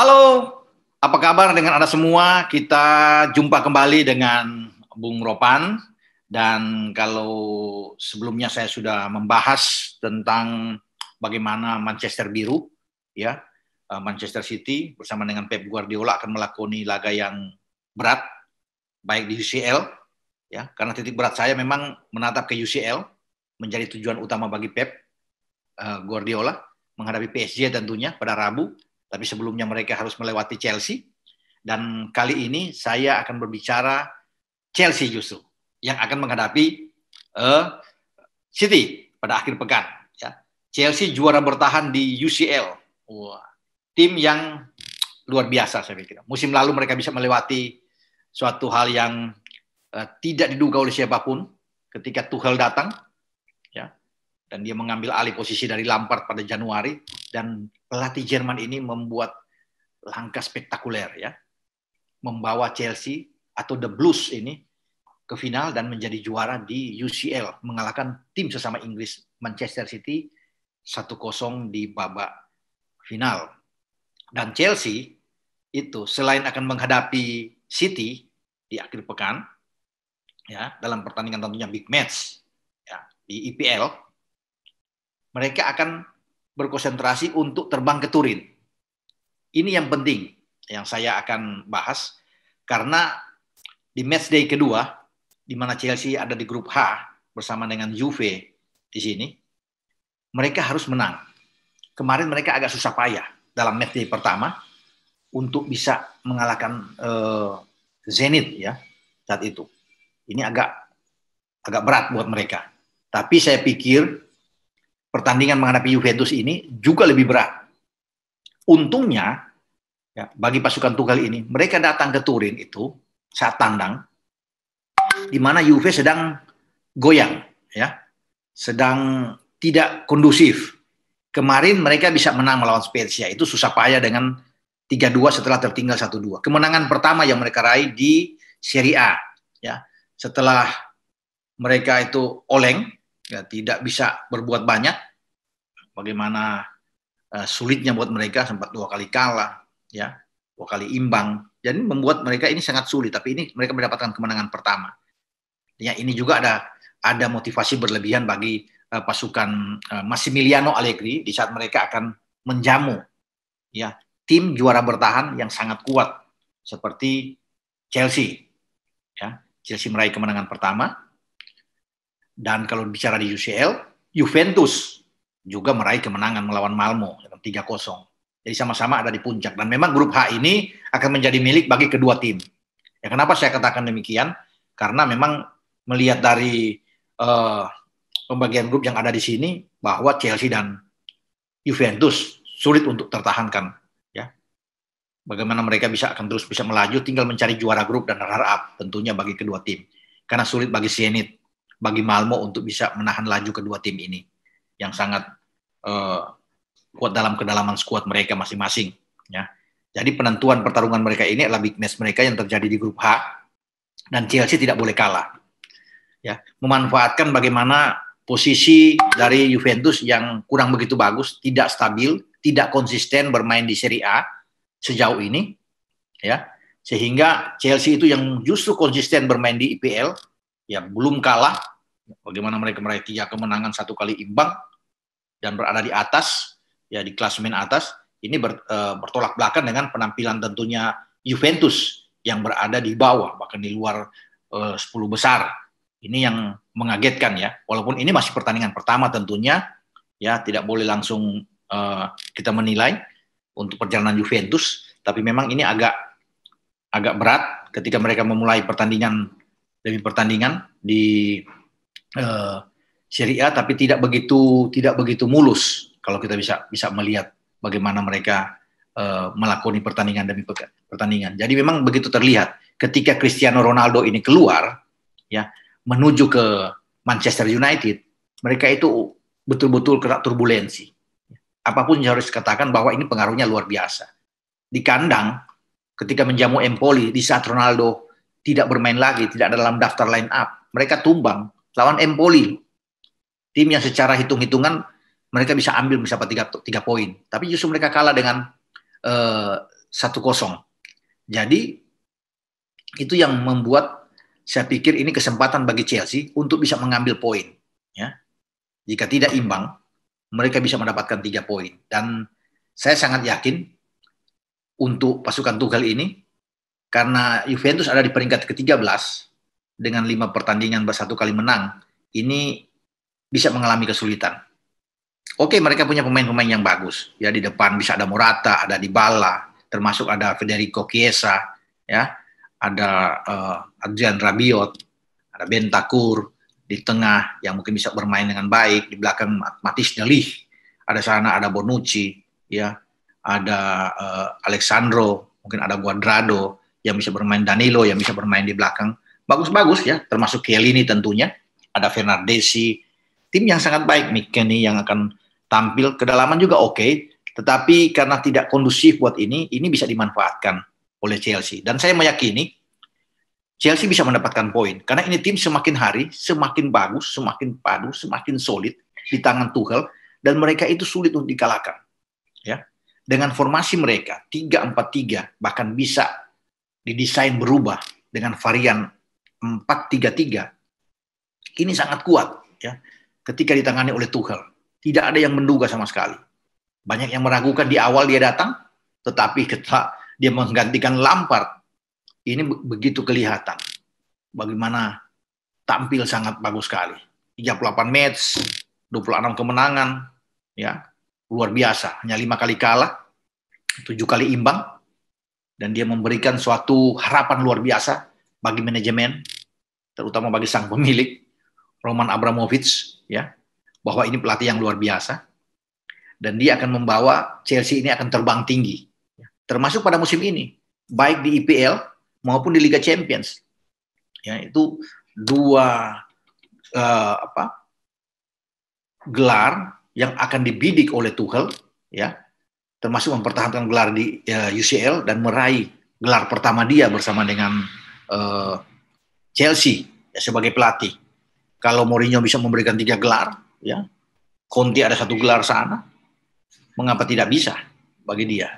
Halo, apa kabar dengan Anda semua? Kita jumpa kembali dengan Bung Ropan. Dan kalau sebelumnya saya sudah membahas tentang bagaimana Manchester biru, ya eh, Manchester City bersama dengan Pep Guardiola akan melakoni laga yang berat, baik di UCL, ya karena titik berat saya memang menatap ke UCL menjadi tujuan utama bagi Pep eh, Guardiola menghadapi PSG tentunya pada Rabu tapi sebelumnya mereka harus melewati Chelsea. Dan kali ini saya akan berbicara Chelsea justru yang akan menghadapi uh, City pada akhir pekan. Ya. Chelsea juara bertahan di UCL. Wah, tim yang luar biasa saya pikir. Musim lalu mereka bisa melewati suatu hal yang uh, tidak diduga oleh siapapun ketika Tuchel datang. Ya dan dia mengambil alih posisi dari Lampard pada Januari dan pelatih Jerman ini membuat langkah spektakuler ya membawa Chelsea atau The Blues ini ke final dan menjadi juara di UCL mengalahkan tim sesama Inggris Manchester City 1-0 di babak final. Dan Chelsea itu selain akan menghadapi City di akhir pekan ya dalam pertandingan tentunya big match ya di IPL e mereka akan berkonsentrasi untuk terbang ke Turin. Ini yang penting yang saya akan bahas karena di match day kedua di mana Chelsea ada di grup H bersama dengan Juve di sini mereka harus menang. Kemarin mereka agak susah payah dalam match day pertama untuk bisa mengalahkan uh, Zenit ya saat itu. Ini agak agak berat buat mereka. Tapi saya pikir pertandingan menghadapi Juventus ini juga lebih berat. Untungnya ya, bagi pasukan tunggal ini, mereka datang ke Turin itu saat tandang, di mana Juve sedang goyang, ya, sedang tidak kondusif. Kemarin mereka bisa menang melawan Spezia, itu susah payah dengan 3-2 setelah tertinggal 1-2. Kemenangan pertama yang mereka raih di Serie A, ya, setelah mereka itu oleng ya tidak bisa berbuat banyak bagaimana uh, sulitnya buat mereka sempat dua kali kalah ya dua kali imbang jadi membuat mereka ini sangat sulit tapi ini mereka mendapatkan kemenangan pertama ya ini juga ada ada motivasi berlebihan bagi uh, pasukan uh, Massimiliano Allegri di saat mereka akan menjamu ya tim juara bertahan yang sangat kuat seperti Chelsea ya Chelsea meraih kemenangan pertama dan kalau bicara di UCL, Juventus juga meraih kemenangan melawan Malmo 3-0. Jadi sama-sama ada di puncak. Dan memang grup H ini akan menjadi milik bagi kedua tim. Ya kenapa saya katakan demikian? Karena memang melihat dari uh, pembagian grup yang ada di sini bahwa Chelsea dan Juventus sulit untuk tertahankan. Ya, bagaimana mereka bisa akan terus bisa melaju? Tinggal mencari juara grup dan runner up tentunya bagi kedua tim. Karena sulit bagi Zenit bagi Malmo untuk bisa menahan laju kedua tim ini yang sangat uh, kuat dalam kedalaman skuad mereka masing-masing ya. Jadi penentuan pertarungan mereka ini adalah big match mereka yang terjadi di grup H dan Chelsea tidak boleh kalah. Ya, memanfaatkan bagaimana posisi dari Juventus yang kurang begitu bagus, tidak stabil, tidak konsisten bermain di Serie A sejauh ini ya. Sehingga Chelsea itu yang justru konsisten bermain di IPL yang belum kalah, bagaimana mereka meraih tiga kemenangan satu kali imbang dan berada di atas ya di klasemen atas ini ber, e, bertolak belakang dengan penampilan tentunya Juventus yang berada di bawah bahkan di luar e, eh, 10 besar. Ini yang mengagetkan ya. Walaupun ini masih pertandingan pertama tentunya ya tidak boleh langsung e, kita menilai untuk perjalanan Juventus tapi memang ini agak agak berat ketika mereka memulai pertandingan demi pertandingan di uh, Serie A tapi tidak begitu tidak begitu mulus kalau kita bisa bisa melihat bagaimana mereka uh, melakoni pertandingan demi pertandingan. Jadi memang begitu terlihat ketika Cristiano Ronaldo ini keluar ya menuju ke Manchester United, mereka itu betul-betul kena turbulensi. Apapun yang harus katakan bahwa ini pengaruhnya luar biasa. Di kandang ketika menjamu Empoli di saat Ronaldo tidak bermain lagi, tidak dalam daftar line up. Mereka tumbang lawan Empoli. Tim yang secara hitung-hitungan mereka bisa ambil bisa tiga, tiga poin. Tapi justru mereka kalah dengan eh, satu uh, kosong. Jadi itu yang membuat saya pikir ini kesempatan bagi Chelsea untuk bisa mengambil poin. Ya. Jika tidak imbang, mereka bisa mendapatkan tiga poin. Dan saya sangat yakin untuk pasukan Tuchel ini karena Juventus ada di peringkat ke-13 dengan lima pertandingan bersatu kali menang, ini bisa mengalami kesulitan. Oke, mereka punya pemain-pemain yang bagus. Ya di depan bisa ada Morata, ada Dybala, termasuk ada Federico Chiesa, ya, ada uh, Adrian Rabiot, ada Bentakur di tengah yang mungkin bisa bermain dengan baik, di belakang Matis Delih, ada sana ada Bonucci, ya, ada uh, eh, Alexandro, mungkin ada Guadrado, yang bisa bermain Danilo, yang bisa bermain di belakang. Bagus-bagus ya, termasuk Kelly ini tentunya. Ada Fernandesi, tim yang sangat baik McKennie yang akan tampil. Kedalaman juga oke, okay, tetapi karena tidak kondusif buat ini, ini bisa dimanfaatkan oleh Chelsea. Dan saya meyakini Chelsea bisa mendapatkan poin. Karena ini tim semakin hari, semakin bagus, semakin padu, semakin solid di tangan Tuchel. Dan mereka itu sulit untuk dikalahkan. Ya, dengan formasi mereka 3-4-3 bahkan bisa didesain berubah dengan varian 433 ini sangat kuat ya ketika ditangani oleh Tuchel. Tidak ada yang menduga sama sekali. Banyak yang meragukan di awal dia datang, tetapi ketika dia menggantikan Lampard, ini begitu kelihatan bagaimana tampil sangat bagus sekali. 38 match, 26 kemenangan, ya luar biasa. Hanya lima kali kalah, tujuh kali imbang, dan dia memberikan suatu harapan luar biasa bagi manajemen, terutama bagi sang pemilik Roman Abramovich, ya, bahwa ini pelatih yang luar biasa dan dia akan membawa Chelsea ini akan terbang tinggi, ya. termasuk pada musim ini, baik di IPL maupun di Liga Champions. Ya, itu dua uh, apa gelar yang akan dibidik oleh Tuchel, ya, termasuk mempertahankan gelar di uh, ya, UCL dan meraih gelar pertama dia bersama dengan uh, Chelsea ya, sebagai pelatih. Kalau Mourinho bisa memberikan tiga gelar, ya Conte ada satu gelar sana, mengapa tidak bisa bagi dia?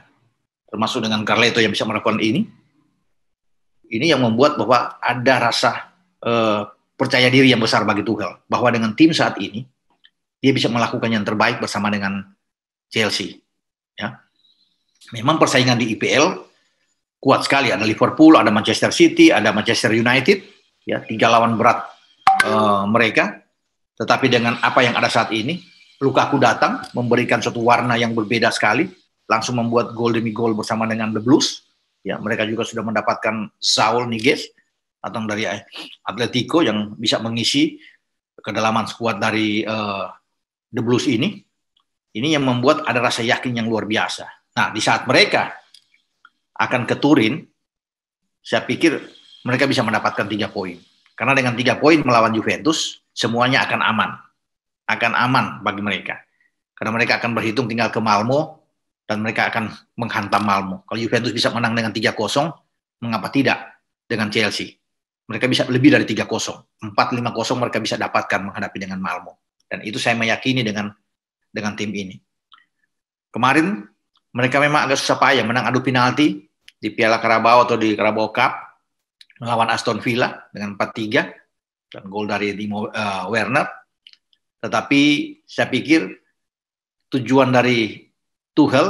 Termasuk dengan Carleto yang bisa melakukan ini. Ini yang membuat bahwa ada rasa uh, percaya diri yang besar bagi Tuchel bahwa dengan tim saat ini dia bisa melakukan yang terbaik bersama dengan Chelsea. Ya. Memang persaingan di IPL kuat sekali. Ada Liverpool, ada Manchester City, ada Manchester United, ya tiga lawan berat uh, mereka. Tetapi dengan apa yang ada saat ini, Lukaku datang memberikan suatu warna yang berbeda sekali, langsung membuat gol demi gol bersama dengan The Blues. Ya, mereka juga sudah mendapatkan Saul Niguez atau dari Atletico yang bisa mengisi kedalaman skuad dari uh, The Blues ini. Ini yang membuat ada rasa yakin yang luar biasa. Nah, di saat mereka akan ke Turin, saya pikir mereka bisa mendapatkan tiga poin. Karena dengan tiga poin melawan Juventus, semuanya akan aman. Akan aman bagi mereka. Karena mereka akan berhitung tinggal ke Malmo, dan mereka akan menghantam Malmo. Kalau Juventus bisa menang dengan 3-0, mengapa tidak dengan Chelsea? Mereka bisa lebih dari 3-0. 4-5-0 mereka bisa dapatkan menghadapi dengan Malmo. Dan itu saya meyakini dengan dengan tim ini. Kemarin mereka memang agak susah payah menang adu penalti di Piala Karabau atau di Karabau Cup melawan Aston Villa dengan 4-3 dan gol dari Timo uh, Werner. Tetapi saya pikir tujuan dari Tuchel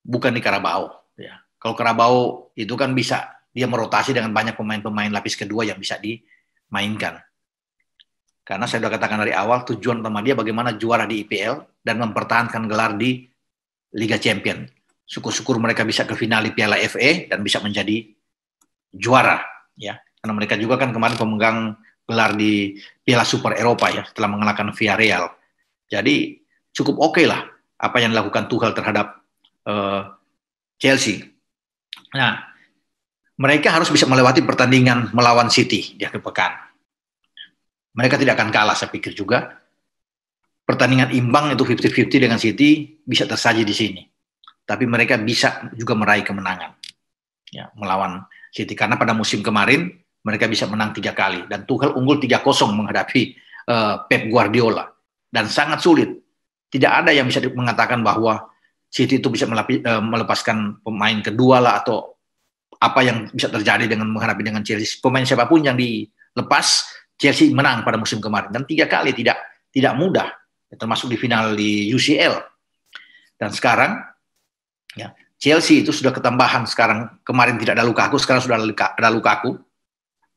bukan di Karabau. Ya. Kalau Karabau itu kan bisa dia merotasi dengan banyak pemain-pemain lapis kedua yang bisa dimainkan. Karena saya sudah katakan dari awal tujuan utama dia bagaimana juara di IPL dan mempertahankan gelar di Liga Champion. Syukur-syukur mereka bisa ke final di Piala FA dan bisa menjadi juara ya. Karena mereka juga kan kemarin pemegang gelar di Piala Super Eropa ya setelah mengalahkan Villarreal. Jadi cukup oke okay lah apa yang dilakukan Tuchel terhadap uh, Chelsea. Nah, mereka harus bisa melewati pertandingan melawan City di akhir pekan. Mereka tidak akan kalah saya pikir juga. Pertandingan imbang itu 50-50 dengan City bisa tersaji di sini. Tapi mereka bisa juga meraih kemenangan ya, melawan City. Karena pada musim kemarin mereka bisa menang tiga kali. Dan Tuchel unggul 3-0 menghadapi uh, Pep Guardiola. Dan sangat sulit. Tidak ada yang bisa mengatakan bahwa City itu bisa eh, melepaskan pemain kedua lah atau apa yang bisa terjadi dengan menghadapi dengan Chelsea. Pemain siapapun yang dilepas Chelsea menang pada musim kemarin dan tiga kali tidak tidak mudah termasuk di final di UCL dan sekarang ya Chelsea itu sudah ketambahan sekarang kemarin tidak ada Lukaku sekarang sudah ada Lukaku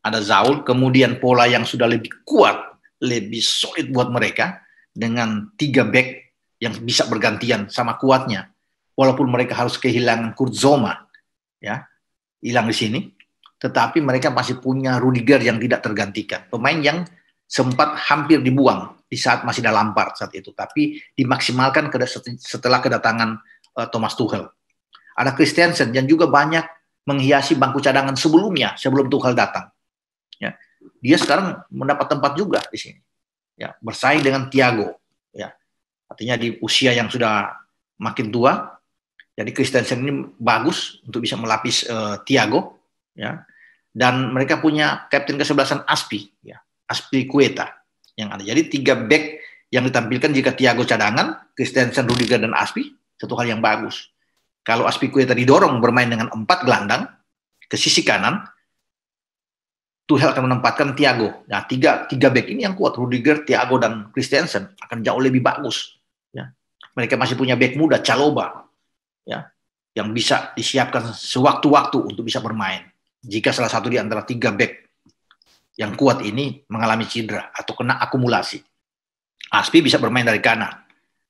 ada Zaul kemudian pola yang sudah lebih kuat lebih solid buat mereka dengan tiga back yang bisa bergantian sama kuatnya walaupun mereka harus kehilangan Kurzoma ya hilang di sini tetapi mereka masih punya Rudiger yang tidak tergantikan. Pemain yang sempat hampir dibuang di saat masih dalam part saat itu, tapi dimaksimalkan setelah kedatangan uh, Thomas Tuchel. Ada Christensen yang juga banyak menghiasi bangku cadangan sebelumnya, sebelum Tuchel datang. Ya. Dia sekarang mendapat tempat juga di sini. Ya, bersaing dengan Thiago. Ya. Artinya di usia yang sudah makin tua, jadi Christensen ini bagus untuk bisa melapis uh, Thiago. Ya dan mereka punya kapten kesebelasan Aspi ya Aspi Kueta yang ada jadi tiga back yang ditampilkan jika Tiago cadangan Kristensen, Rudiger dan Aspi satu hal yang bagus kalau Aspi Kueta didorong bermain dengan empat gelandang ke sisi kanan Tuhel akan menempatkan Tiago Nah, tiga, tiga back ini yang kuat, Rudiger, Tiago dan Kristensen akan jauh lebih bagus. Ya. Mereka masih punya back muda, Caloba, ya, yang bisa disiapkan sewaktu-waktu untuk bisa bermain jika salah satu di antara tiga back yang kuat ini mengalami cedera atau kena akumulasi. Aspi bisa bermain dari kanan.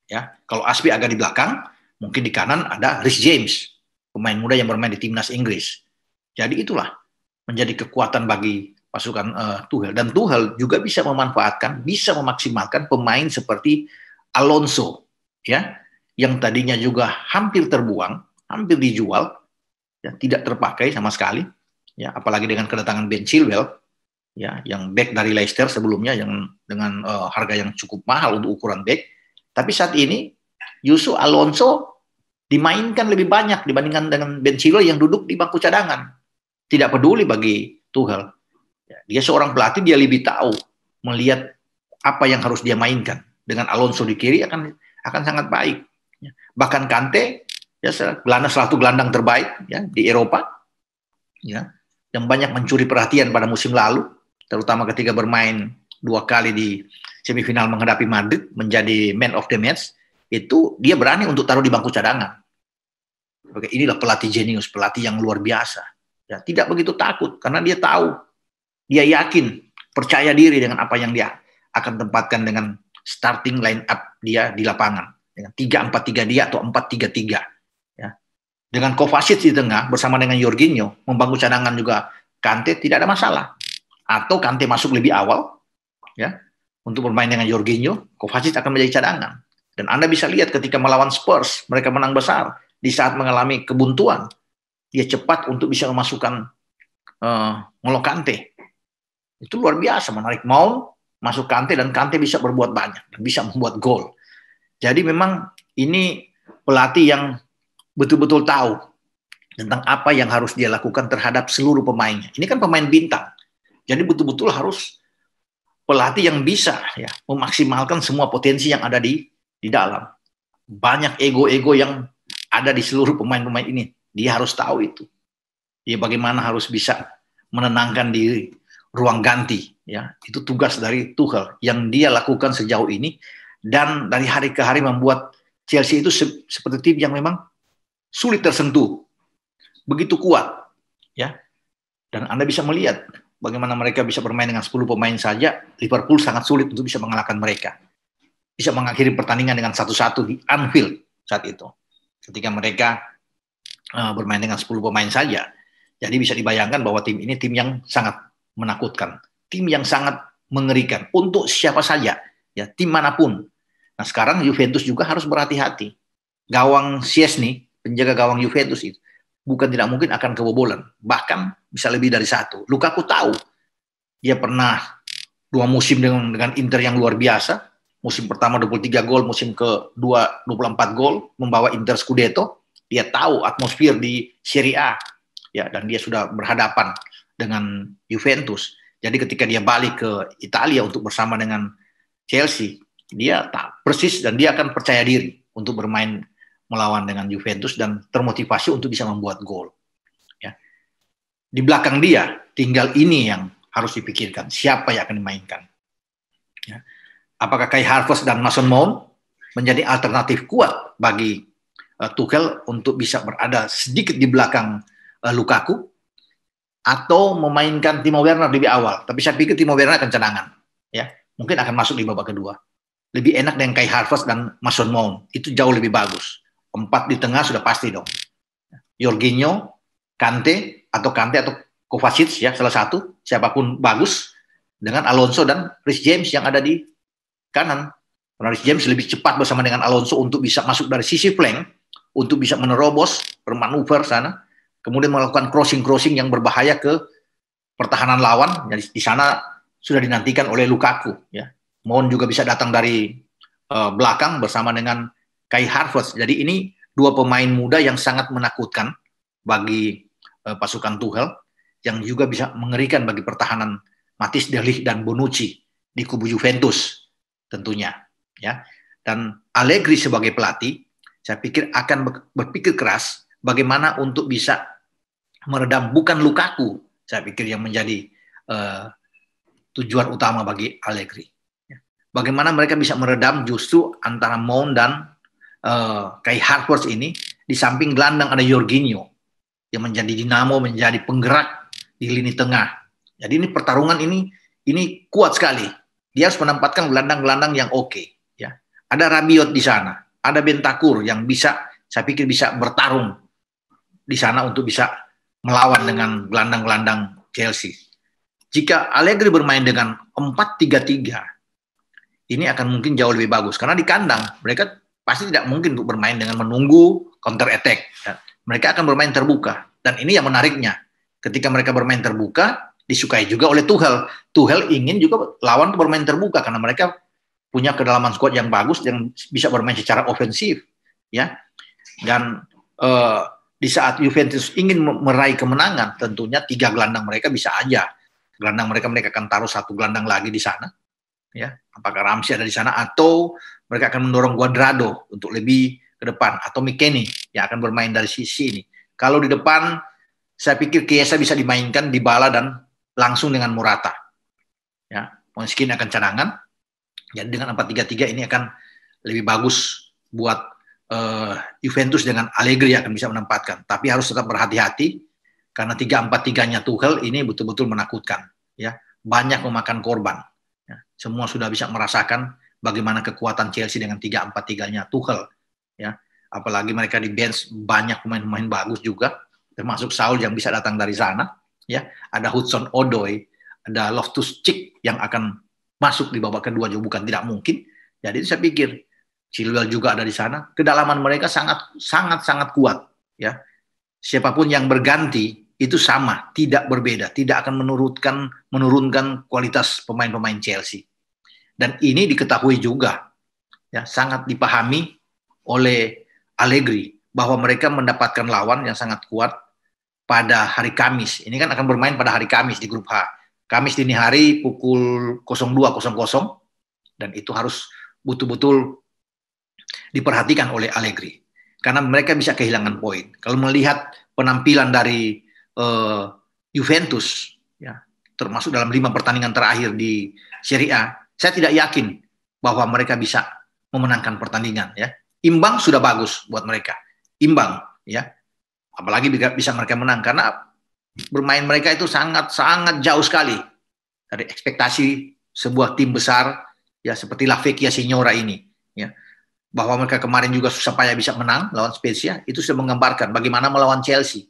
Ya, kalau Aspi agak di belakang, mungkin di kanan ada Rhys James, pemain muda yang bermain di timnas Inggris. Jadi itulah menjadi kekuatan bagi pasukan uh, Tuchel dan Tuchel juga bisa memanfaatkan, bisa memaksimalkan pemain seperti Alonso, ya, yang tadinya juga hampir terbuang, hampir dijual, ya, tidak terpakai sama sekali, ya apalagi dengan kedatangan Ben Chilwell ya yang back dari Leicester sebelumnya yang dengan uh, harga yang cukup mahal untuk ukuran back tapi saat ini Yusuf Alonso dimainkan lebih banyak dibandingkan dengan Ben Chilwell yang duduk di bangku cadangan tidak peduli bagi Tuchel ya, dia seorang pelatih dia lebih tahu melihat apa yang harus dia mainkan dengan Alonso di kiri akan akan sangat baik ya, bahkan Kante ya salah satu gelandang terbaik ya di Eropa ya yang banyak mencuri perhatian pada musim lalu, terutama ketika bermain dua kali di semifinal menghadapi Madrid menjadi man of the match, itu dia berani untuk taruh di bangku cadangan. Oke, inilah pelatih jenius, pelatih yang luar biasa. Ya, tidak begitu takut karena dia tahu, dia yakin, percaya diri dengan apa yang dia akan tempatkan dengan starting line up dia di lapangan. Dengan 3-4-3 dia atau empat tiga tiga dengan Kovacic di tengah bersama dengan Jorginho membangun cadangan juga Kante tidak ada masalah. Atau Kante masuk lebih awal ya untuk bermain dengan Jorginho, Kovacic akan menjadi cadangan. Dan Anda bisa lihat ketika melawan Spurs, mereka menang besar di saat mengalami kebuntuan. Dia cepat untuk bisa memasukkan uh, Kante. Itu luar biasa menarik mau masuk Kante dan Kante bisa berbuat banyak bisa membuat gol. Jadi memang ini pelatih yang betul-betul tahu tentang apa yang harus dia lakukan terhadap seluruh pemainnya. Ini kan pemain bintang. Jadi betul-betul harus pelatih yang bisa ya memaksimalkan semua potensi yang ada di di dalam. Banyak ego-ego yang ada di seluruh pemain-pemain ini. Dia harus tahu itu. Dia bagaimana harus bisa menenangkan diri ruang ganti ya. Itu tugas dari Tuchel yang dia lakukan sejauh ini dan dari hari ke hari membuat Chelsea itu se seperti tim yang memang sulit tersentuh, begitu kuat, ya. Dan Anda bisa melihat bagaimana mereka bisa bermain dengan 10 pemain saja, Liverpool sangat sulit untuk bisa mengalahkan mereka. Bisa mengakhiri pertandingan dengan satu-satu di Anfield saat itu. Ketika mereka uh, bermain dengan 10 pemain saja. Jadi bisa dibayangkan bahwa tim ini tim yang sangat menakutkan, tim yang sangat mengerikan untuk siapa saja, ya tim manapun. Nah, sekarang Juventus juga harus berhati-hati. Gawang Ciesni penjaga gawang Juventus itu bukan tidak mungkin akan kebobolan bahkan bisa lebih dari satu Lukaku tahu dia pernah dua musim dengan dengan Inter yang luar biasa musim pertama 23 gol musim ke kedua 24 gol membawa Inter Scudetto dia tahu atmosfer di Serie A ya dan dia sudah berhadapan dengan Juventus jadi ketika dia balik ke Italia untuk bersama dengan Chelsea dia tak persis dan dia akan percaya diri untuk bermain melawan dengan Juventus dan termotivasi untuk bisa membuat gol. Ya. Di belakang dia tinggal ini yang harus dipikirkan, siapa yang akan dimainkan. Ya. Apakah Kai Harvest dan Mason Mount menjadi alternatif kuat bagi uh, Tuchel untuk bisa berada sedikit di belakang uh, Lukaku atau memainkan Timo Werner lebih awal. Tapi saya pikir Timo Werner akan cadangan, ya. Mungkin akan masuk di babak kedua. Lebih enak dengan Kai Harvest dan Mason Mount. Itu jauh lebih bagus Empat di tengah sudah pasti dong. Jorginho, Kante, atau Kante atau Kovacic ya salah satu, siapapun bagus dengan Alonso dan Chris James yang ada di kanan. Karena Chris James lebih cepat bersama dengan Alonso untuk bisa masuk dari sisi flank, untuk bisa menerobos, bermanuver sana, kemudian melakukan crossing-crossing yang berbahaya ke pertahanan lawan. Jadi di sana sudah dinantikan oleh Lukaku. Ya. Mohon juga bisa datang dari uh, belakang bersama dengan Kai Harvard. Jadi ini dua pemain muda yang sangat menakutkan bagi uh, pasukan Tuchel yang juga bisa mengerikan bagi pertahanan Matis Delih dan Bonucci di kubu Juventus tentunya ya. Dan Allegri sebagai pelatih saya pikir akan berpikir keras bagaimana untuk bisa meredam bukan Lukaku saya pikir yang menjadi uh, tujuan utama bagi Allegri. Ya. Bagaimana mereka bisa meredam justru antara Mount dan kayak eh, Kai Harvard ini di samping gelandang ada Jorginho yang menjadi dinamo menjadi penggerak di lini tengah jadi ini pertarungan ini ini kuat sekali dia harus menempatkan gelandang-gelandang yang oke okay, ya ada Rabiot di sana ada Bentakur yang bisa saya pikir bisa bertarung di sana untuk bisa melawan dengan gelandang-gelandang Chelsea. Jika Allegri bermain dengan 4-3-3, ini akan mungkin jauh lebih bagus karena di kandang mereka pasti tidak mungkin untuk bermain dengan menunggu counter attack. Ya. Mereka akan bermain terbuka dan ini yang menariknya. Ketika mereka bermain terbuka disukai juga oleh Tuchel. Tuchel ingin juga lawan bermain terbuka karena mereka punya kedalaman squad yang bagus yang bisa bermain secara ofensif ya. Dan uh, di saat Juventus ingin meraih kemenangan tentunya tiga gelandang mereka bisa aja gelandang mereka mereka akan taruh satu gelandang lagi di sana ya apakah Ramsey ada di sana atau mereka akan mendorong Guadrado untuk lebih ke depan atau McKennie yang akan bermain dari sisi ini. Kalau di depan saya pikir Kiesa bisa dimainkan di bala dan langsung dengan Murata. Ya, Moneskin akan cadangan. Jadi dengan 4-3-3 ini akan lebih bagus buat uh, Juventus dengan Allegri yang akan bisa menempatkan. Tapi harus tetap berhati-hati karena 3-4-3-nya Tuchel ini betul-betul menakutkan. Ya, banyak memakan korban. Ya, semua sudah bisa merasakan bagaimana kekuatan Chelsea dengan 3-4-3-nya Tuchel ya apalagi mereka di bench banyak pemain-pemain bagus juga termasuk Saul yang bisa datang dari sana ya ada Hudson Odoi ada Loftus Cheek yang akan masuk di babak kedua juga bukan tidak mungkin jadi saya pikir Chilwell juga ada di sana kedalaman mereka sangat sangat sangat kuat ya siapapun yang berganti itu sama tidak berbeda tidak akan menurunkan menurunkan kualitas pemain-pemain Chelsea dan ini diketahui juga, ya, sangat dipahami oleh Allegri bahwa mereka mendapatkan lawan yang sangat kuat pada hari Kamis. Ini kan akan bermain pada hari Kamis di grup H. Kamis dini hari pukul 02.00 dan itu harus betul-betul diperhatikan oleh Allegri karena mereka bisa kehilangan poin. Kalau melihat penampilan dari uh, Juventus ya, termasuk dalam lima pertandingan terakhir di Serie A saya tidak yakin bahwa mereka bisa memenangkan pertandingan ya. Imbang sudah bagus buat mereka. Imbang ya. Apalagi bisa mereka menang karena bermain mereka itu sangat sangat jauh sekali dari ekspektasi sebuah tim besar ya seperti La Vecchia Signora ini ya bahwa mereka kemarin juga susah payah bisa menang lawan Spezia itu sudah menggambarkan bagaimana melawan Chelsea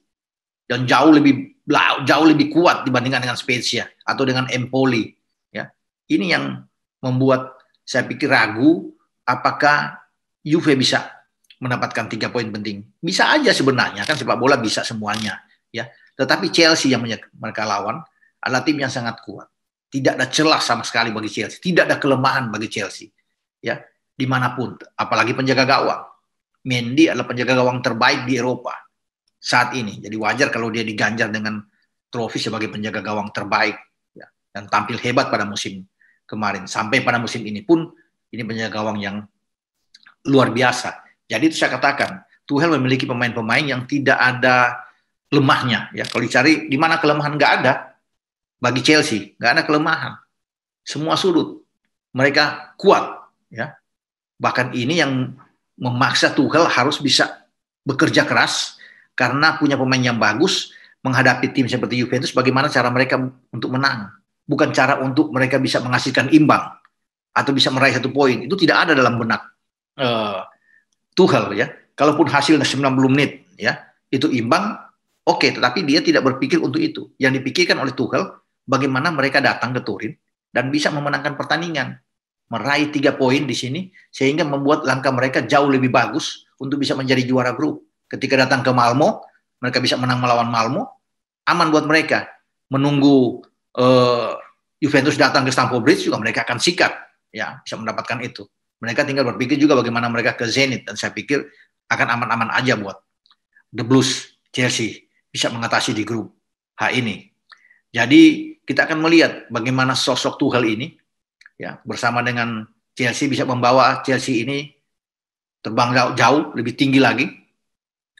dan jauh lebih jauh lebih kuat dibandingkan dengan Spezia atau dengan Empoli ya ini yang membuat saya pikir ragu apakah Juve bisa mendapatkan tiga poin penting. Bisa aja sebenarnya kan sepak bola bisa semuanya ya. Tetapi Chelsea yang mereka lawan adalah tim yang sangat kuat. Tidak ada celah sama sekali bagi Chelsea. Tidak ada kelemahan bagi Chelsea ya dimanapun. Apalagi penjaga gawang. Mendy adalah penjaga gawang terbaik di Eropa saat ini. Jadi wajar kalau dia diganjar dengan trofi sebagai penjaga gawang terbaik ya, dan tampil hebat pada musim kemarin. Sampai pada musim ini pun ini penjaga gawang yang luar biasa. Jadi itu saya katakan, Tuchel memiliki pemain-pemain yang tidak ada lemahnya. Ya, kalau dicari di mana kelemahan nggak ada bagi Chelsea, nggak ada kelemahan. Semua sudut mereka kuat. Ya, bahkan ini yang memaksa Tuchel harus bisa bekerja keras karena punya pemain yang bagus menghadapi tim seperti Juventus. Bagaimana cara mereka untuk menang? bukan cara untuk mereka bisa menghasilkan imbang atau bisa meraih satu poin. Itu tidak ada dalam benak uh, Tuchel ya. Kalaupun hasilnya 90 menit ya, itu imbang, oke, okay, tetapi dia tidak berpikir untuk itu. Yang dipikirkan oleh Tuchel bagaimana mereka datang ke Turin dan bisa memenangkan pertandingan, meraih tiga poin di sini sehingga membuat langkah mereka jauh lebih bagus untuk bisa menjadi juara grup. Ketika datang ke Malmo, mereka bisa menang melawan Malmo, aman buat mereka. Menunggu uh, Juventus datang ke Stamford Bridge juga mereka akan sikat ya bisa mendapatkan itu. Mereka tinggal berpikir juga bagaimana mereka ke Zenit dan saya pikir akan aman-aman aja buat The Blues Chelsea bisa mengatasi di grup H ini. Jadi kita akan melihat bagaimana sosok Tuchel ini ya bersama dengan Chelsea bisa membawa Chelsea ini terbang jauh, jauh lebih tinggi lagi.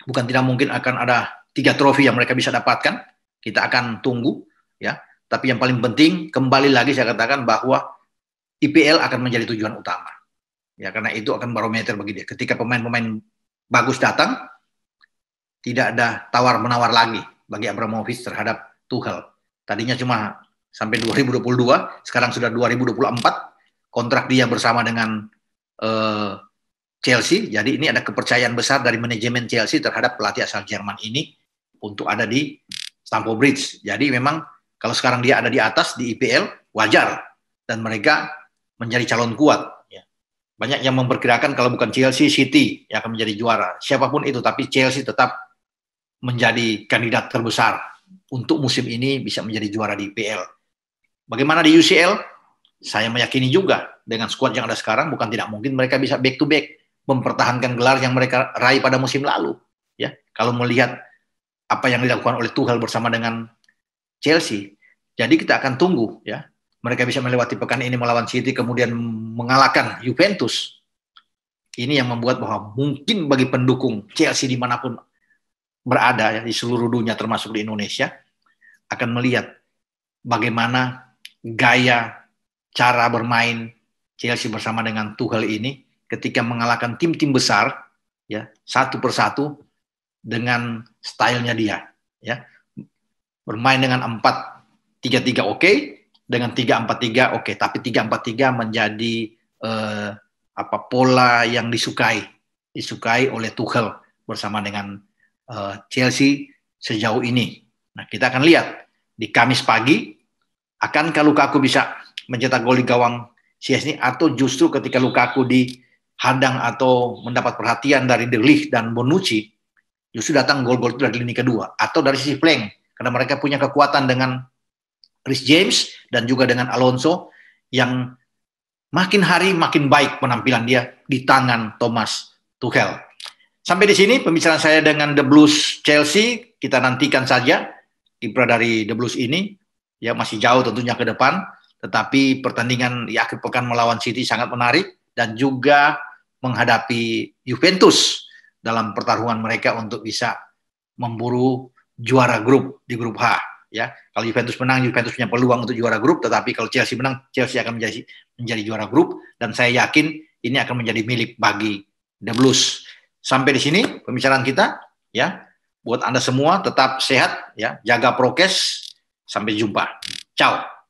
Bukan tidak mungkin akan ada tiga trofi yang mereka bisa dapatkan. Kita akan tunggu ya tapi yang paling penting kembali lagi saya katakan bahwa IPL akan menjadi tujuan utama. Ya karena itu akan barometer bagi dia. Ketika pemain-pemain bagus datang, tidak ada tawar menawar lagi bagi Abramovich terhadap Tuchel. Tadinya cuma sampai 2022, sekarang sudah 2024 kontrak dia bersama dengan uh, Chelsea. Jadi ini ada kepercayaan besar dari manajemen Chelsea terhadap pelatih asal Jerman ini untuk ada di Stamford Bridge. Jadi memang kalau sekarang dia ada di atas di IPL, wajar dan mereka menjadi calon kuat. Ya. Banyak yang memperkirakan kalau bukan Chelsea, City yang akan menjadi juara. Siapapun itu, tapi Chelsea tetap menjadi kandidat terbesar untuk musim ini bisa menjadi juara di IPL. Bagaimana di UCL? Saya meyakini juga dengan skuad yang ada sekarang bukan tidak mungkin mereka bisa back to back mempertahankan gelar yang mereka raih pada musim lalu. Ya, kalau melihat apa yang dilakukan oleh Tuchel bersama dengan Chelsea. Jadi kita akan tunggu ya. Mereka bisa melewati pekan ini melawan City kemudian mengalahkan Juventus. Ini yang membuat bahwa mungkin bagi pendukung Chelsea dimanapun berada ya, di seluruh dunia termasuk di Indonesia akan melihat bagaimana gaya cara bermain Chelsea bersama dengan Tuchel ini ketika mengalahkan tim-tim besar ya satu persatu dengan stylenya dia ya bermain dengan 4-3-3 oke, okay, dengan 3-4-3 oke, okay, tapi 3-4-3 menjadi uh, apa pola yang disukai, disukai oleh Tuchel bersama dengan uh, Chelsea sejauh ini. Nah, kita akan lihat di Kamis pagi akan kalau Lukaku bisa mencetak gol di gawang CS ini atau justru ketika Lukaku dihadang atau mendapat perhatian dari De Ligt dan Bonucci justru datang gol-gol itu dari lini kedua atau dari sisi flank karena mereka punya kekuatan dengan Chris James dan juga dengan Alonso yang makin hari makin baik penampilan dia di tangan Thomas Tuchel. Sampai di sini pembicaraan saya dengan The Blues Chelsea, kita nantikan saja kiprah dari The Blues ini ya masih jauh tentunya ke depan, tetapi pertandingan di akhir pekan melawan City sangat menarik dan juga menghadapi Juventus dalam pertarungan mereka untuk bisa memburu juara grup di grup H ya. Kalau Juventus menang, Juventus punya peluang untuk juara grup, tetapi kalau Chelsea menang, Chelsea akan menjadi menjadi juara grup dan saya yakin ini akan menjadi milik bagi The Blues. Sampai di sini pembicaraan kita ya. Buat Anda semua tetap sehat ya, jaga prokes. Sampai jumpa. Ciao.